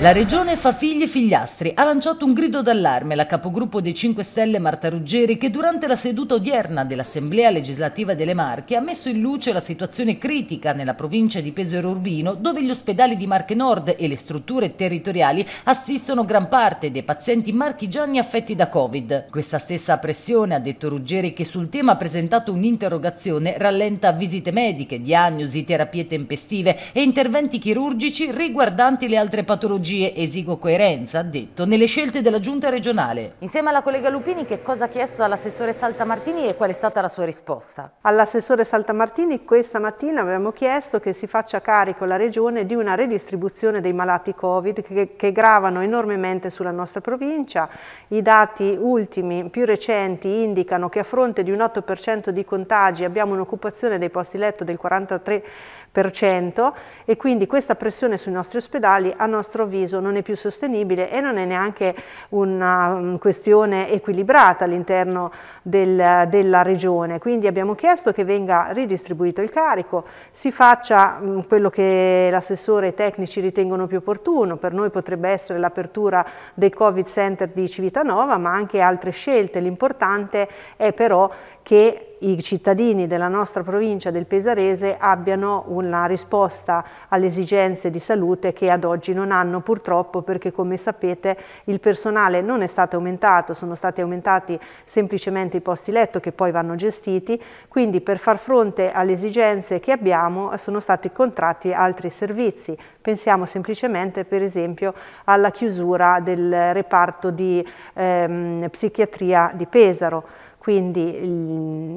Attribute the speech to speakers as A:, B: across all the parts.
A: La regione fa figli e figliastri. Ha lanciato un grido d'allarme la capogruppo dei 5 Stelle Marta Ruggeri che durante la seduta odierna dell'Assemblea legislativa delle Marche ha messo in luce la situazione critica nella provincia di Pesaro Urbino dove gli ospedali di Marche Nord e le strutture territoriali assistono gran parte dei pazienti marchigiani affetti da Covid. Questa stessa pressione, ha detto Ruggeri, che sul tema ha presentato un'interrogazione, rallenta visite mediche, diagnosi, terapie tempestive e interventi chirurgici riguardanti le altre patologie strategie esigo coerenza, ha detto, nelle scelte della giunta regionale. Insieme alla collega Lupini che cosa ha chiesto all'assessore Saltamartini e qual è stata la sua risposta?
B: All'assessore Saltamartini questa mattina abbiamo chiesto che si faccia carico la regione di una redistribuzione dei malati Covid che, che gravano enormemente sulla nostra provincia. I dati ultimi più recenti indicano che a fronte di un 8% di contagi abbiamo un'occupazione dei posti letto del 43% e quindi questa pressione sui nostri ospedali a nostro avviso avviso non è più sostenibile e non è neanche una mm, questione equilibrata all'interno del, della regione. Quindi abbiamo chiesto che venga ridistribuito il carico, si faccia mm, quello che l'assessore e i tecnici ritengono più opportuno, per noi potrebbe essere l'apertura dei Covid Center di Civitanova, ma anche altre scelte. L'importante è però che i cittadini della nostra provincia del Pesarese abbiano una risposta alle esigenze di salute che ad oggi non hanno purtroppo perché come sapete il personale non è stato aumentato, sono stati aumentati semplicemente i posti letto che poi vanno gestiti, quindi per far fronte alle esigenze che abbiamo sono stati contratti altri servizi. Pensiamo semplicemente per esempio alla chiusura del reparto di ehm, psichiatria di Pesaro quindi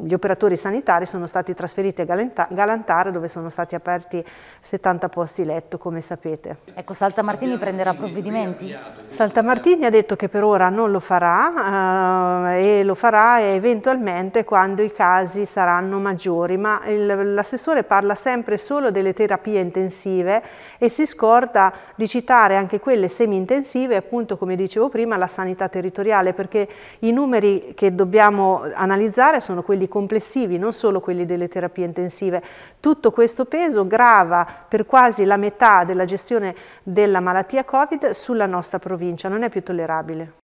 B: gli operatori sanitari sono stati trasferiti a Galantara dove sono stati aperti 70 posti letto come sapete.
A: Ecco Saltamartini prenderà provvedimenti? Diciamo.
B: Saltamartini ha detto che per ora non lo farà eh, e lo farà eventualmente quando i casi saranno maggiori ma l'assessore parla sempre solo delle terapie intensive e si scorda di citare anche quelle semi-intensive appunto come dicevo prima la sanità territoriale perché i numeri che dobbiamo analizzare sono quelli complessivi, non solo quelli delle terapie intensive. Tutto questo peso grava per quasi la metà della gestione della malattia Covid sulla nostra provincia, non è più tollerabile.